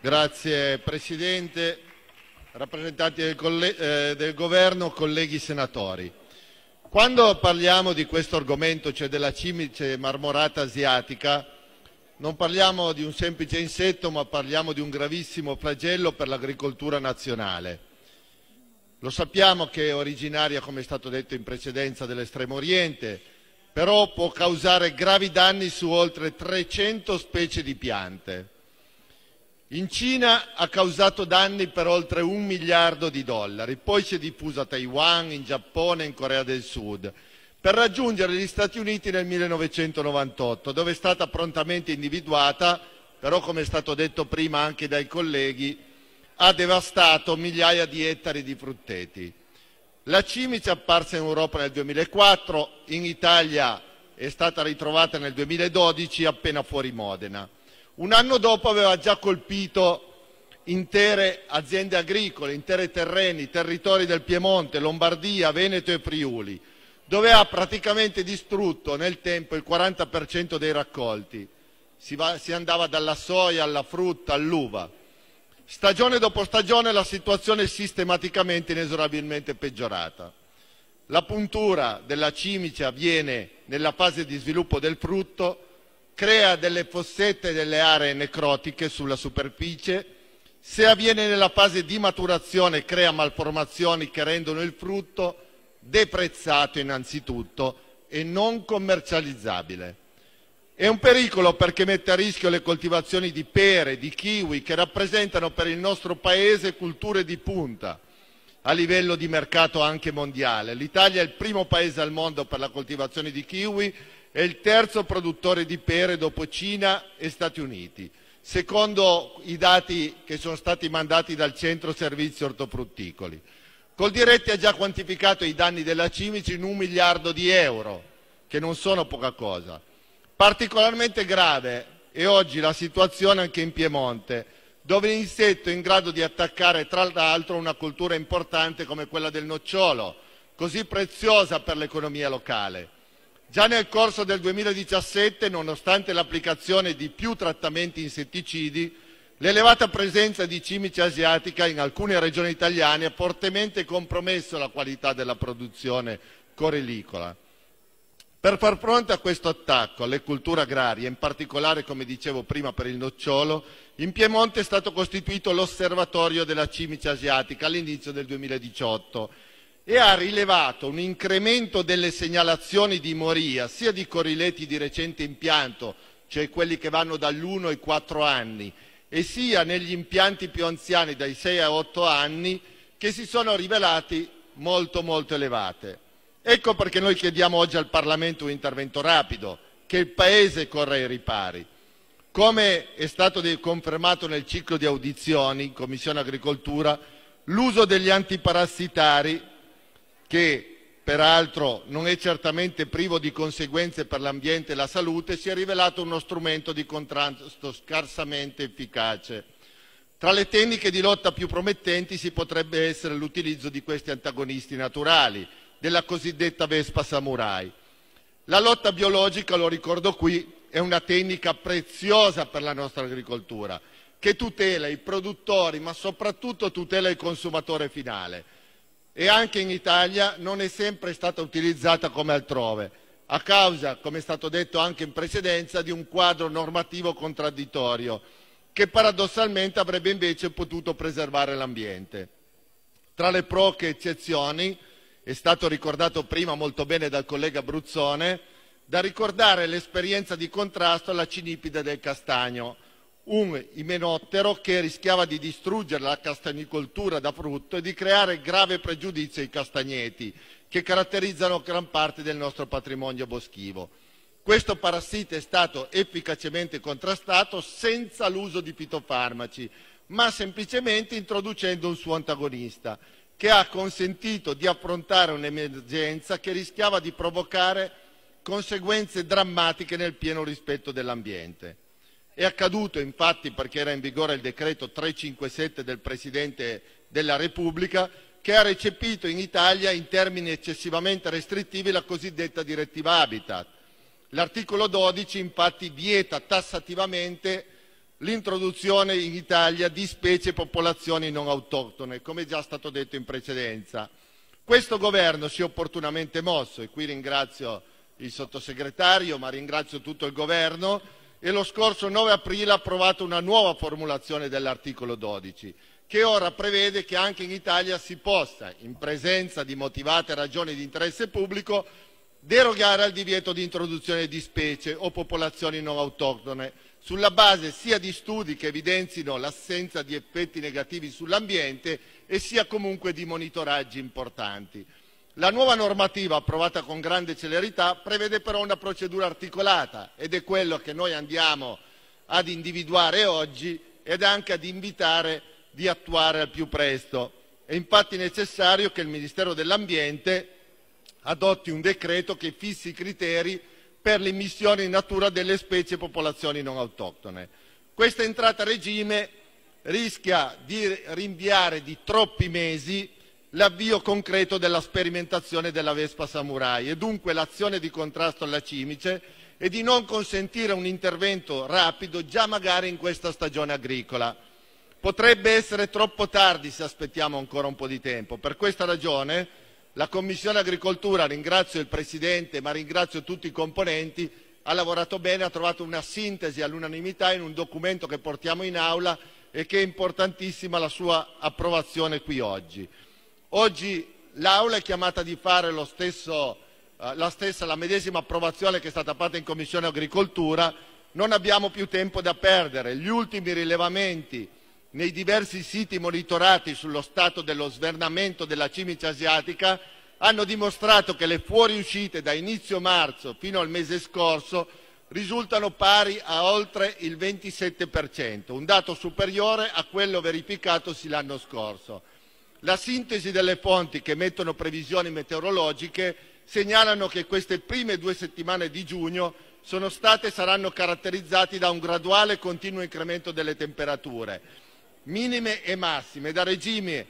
Grazie Presidente, rappresentanti del, eh, del, Governo, colleghi senatori. Quando parliamo di questo argomento, cioè della cimice marmorata asiatica, non parliamo di un semplice insetto, ma parliamo di un gravissimo flagello per l'agricoltura nazionale. Lo sappiamo che è originaria, come è stato detto in precedenza, dell'Estremo Oriente, però può causare gravi danni su oltre 300 specie di piante. In Cina ha causato danni per oltre un miliardo di dollari, poi si è diffuso a Taiwan, in Giappone e in Corea del Sud, per raggiungere gli Stati Uniti nel 1998, dove è stata prontamente individuata, però come è stato detto prima anche dai colleghi, ha devastato migliaia di ettari di frutteti. La cimice è apparsa in Europa nel 2004, in Italia è stata ritrovata nel 2012 appena fuori Modena. Un anno dopo aveva già colpito intere aziende agricole, interi terreni, territori del Piemonte, Lombardia, Veneto e Friuli, dove ha praticamente distrutto nel tempo il 40 dei raccolti. Si, va, si andava dalla soia alla frutta, all'uva. Stagione dopo stagione la situazione è sistematicamente inesorabilmente peggiorata. La puntura della cimice avviene nella fase di sviluppo del frutto crea delle fossette e delle aree necrotiche sulla superficie; se avviene nella fase di maturazione, crea malformazioni che rendono il frutto deprezzato innanzitutto e non commercializzabile. È un pericolo perché mette a rischio le coltivazioni di pere e di kiwi, che rappresentano per il nostro Paese culture di punta a livello di mercato anche mondiale. L'Italia è il primo Paese al mondo per la coltivazione di kiwi è il terzo produttore di pere dopo Cina e Stati Uniti, secondo i dati che sono stati mandati dal Centro Servizi Ortofrutticoli. Coldiretti ha già quantificato i danni della cimice in un miliardo di euro, che non sono poca cosa. Particolarmente grave è oggi la situazione anche in Piemonte, dove l'insetto è in grado di attaccare tra l'altro una cultura importante come quella del nocciolo, così preziosa per l'economia locale. Già nel corso del 2017, nonostante l'applicazione di più trattamenti insetticidi, l'elevata presenza di cimice asiatica in alcune regioni italiane ha fortemente compromesso la qualità della produzione corelicola. Per far fronte a questo attacco alle culture agrarie, in particolare, come dicevo prima, per il nocciolo, in Piemonte è stato costituito l'osservatorio della cimice asiatica all'inizio del 2018 e ha rilevato un incremento delle segnalazioni di moria sia di corrileti di recente impianto, cioè quelli che vanno dall'1 ai 4 anni, e sia negli impianti più anziani dai 6 ai 8 anni che si sono rivelati molto molto elevate. Ecco perché noi chiediamo oggi al Parlamento un intervento rapido, che il Paese corra ai ripari. Come è stato confermato nel ciclo di audizioni in Commissione Agricoltura, l'uso degli antiparassitari che peraltro non è certamente privo di conseguenze per l'ambiente e la salute, si è rivelato uno strumento di contrasto scarsamente efficace. Tra le tecniche di lotta più promettenti si potrebbe essere l'utilizzo di questi antagonisti naturali, della cosiddetta Vespa Samurai. La lotta biologica, lo ricordo qui, è una tecnica preziosa per la nostra agricoltura, che tutela i produttori, ma soprattutto tutela il consumatore finale e anche in Italia non è sempre stata utilizzata come altrove, a causa, come è stato detto anche in precedenza, di un quadro normativo contraddittorio che paradossalmente avrebbe invece potuto preservare l'ambiente. Tra le proche eccezioni, è stato ricordato prima molto bene dal collega Bruzzone, da ricordare l'esperienza di contrasto alla cinipide del castagno, un imenottero che rischiava di distruggere la castagnicoltura da frutto e di creare grave pregiudizio ai castagneti, che caratterizzano gran parte del nostro patrimonio boschivo. Questo parassita è stato efficacemente contrastato senza l'uso di fitofarmaci, ma semplicemente introducendo un suo antagonista, che ha consentito di affrontare un'emergenza che rischiava di provocare conseguenze drammatiche nel pieno rispetto dell'ambiente. È accaduto infatti perché era in vigore il decreto 357 del Presidente della Repubblica che ha recepito in Italia in termini eccessivamente restrittivi la cosiddetta direttiva Habitat. L'articolo 12 infatti vieta tassativamente l'introduzione in Italia di specie e popolazioni non autoctone, come già stato detto in precedenza. Questo governo si è opportunamente mosso e qui ringrazio il sottosegretario, ma ringrazio tutto il governo e lo scorso 9 aprile ha approvato una nuova formulazione dell'articolo 12, che ora prevede che anche in Italia si possa, in presenza di motivate ragioni di interesse pubblico, derogare al divieto di introduzione di specie o popolazioni non autoctone, sulla base sia di studi che evidenzino l'assenza di effetti negativi sull'ambiente e sia comunque di monitoraggi importanti. La nuova normativa, approvata con grande celerità, prevede però una procedura articolata ed è quello che noi andiamo ad individuare oggi ed anche ad invitare di attuare al più presto. È infatti necessario che il Ministero dell'Ambiente adotti un decreto che fissi i criteri per l'immissione in natura delle specie e popolazioni non autoctone. Questa entrata a regime rischia di rinviare di troppi mesi l'avvio concreto della sperimentazione della Vespa Samurai e dunque l'azione di contrasto alla cimice e di non consentire un intervento rapido già magari in questa stagione agricola. Potrebbe essere troppo tardi se aspettiamo ancora un po' di tempo. Per questa ragione la Commissione Agricoltura, ringrazio il Presidente ma ringrazio tutti i componenti, ha lavorato bene, ha trovato una sintesi all'unanimità in un documento che portiamo in aula e che è importantissima la sua approvazione qui oggi. Oggi l'Aula è chiamata a fare stesso, eh, la, stessa, la medesima approvazione che è stata fatta in Commissione Agricoltura. Non abbiamo più tempo da perdere. Gli ultimi rilevamenti nei diversi siti monitorati sullo stato dello svernamento della cimice asiatica hanno dimostrato che le fuoriuscite da inizio marzo fino al mese scorso risultano pari a oltre il 27%, un dato superiore a quello verificatosi l'anno scorso. La sintesi delle fonti che mettono previsioni meteorologiche segnalano che queste prime due settimane di giugno sono state e saranno caratterizzate da un graduale e continuo incremento delle temperature, minime e massime, da regimi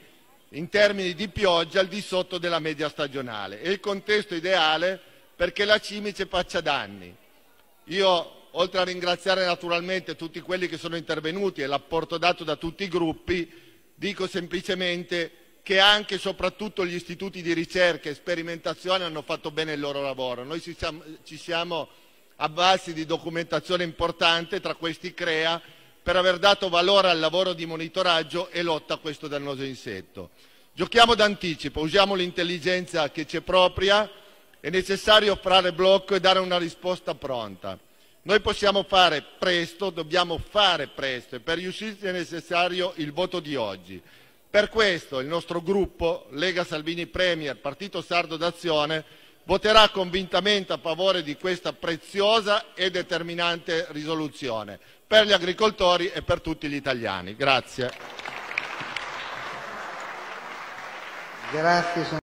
in termini di pioggia al di sotto della media stagionale. È il contesto ideale perché la cimice faccia danni. Io, oltre a ringraziare naturalmente tutti quelli che sono intervenuti e l'apporto dato da tutti i gruppi, Dico semplicemente che anche e soprattutto gli istituti di ricerca e sperimentazione hanno fatto bene il loro lavoro. Noi ci siamo, ci siamo abbassi di documentazione importante, tra questi CREA, per aver dato valore al lavoro di monitoraggio e lotta a questo dannoso insetto. Giochiamo d'anticipo, usiamo l'intelligenza che c'è propria, è necessario fare blocco e dare una risposta pronta. Noi possiamo fare presto, dobbiamo fare presto e per riuscirci è necessario il voto di oggi. Per questo il nostro gruppo, Lega Salvini Premier, Partito Sardo d'Azione, voterà convintamente a favore di questa preziosa e determinante risoluzione per gli agricoltori e per tutti gli italiani. Grazie. Grazie.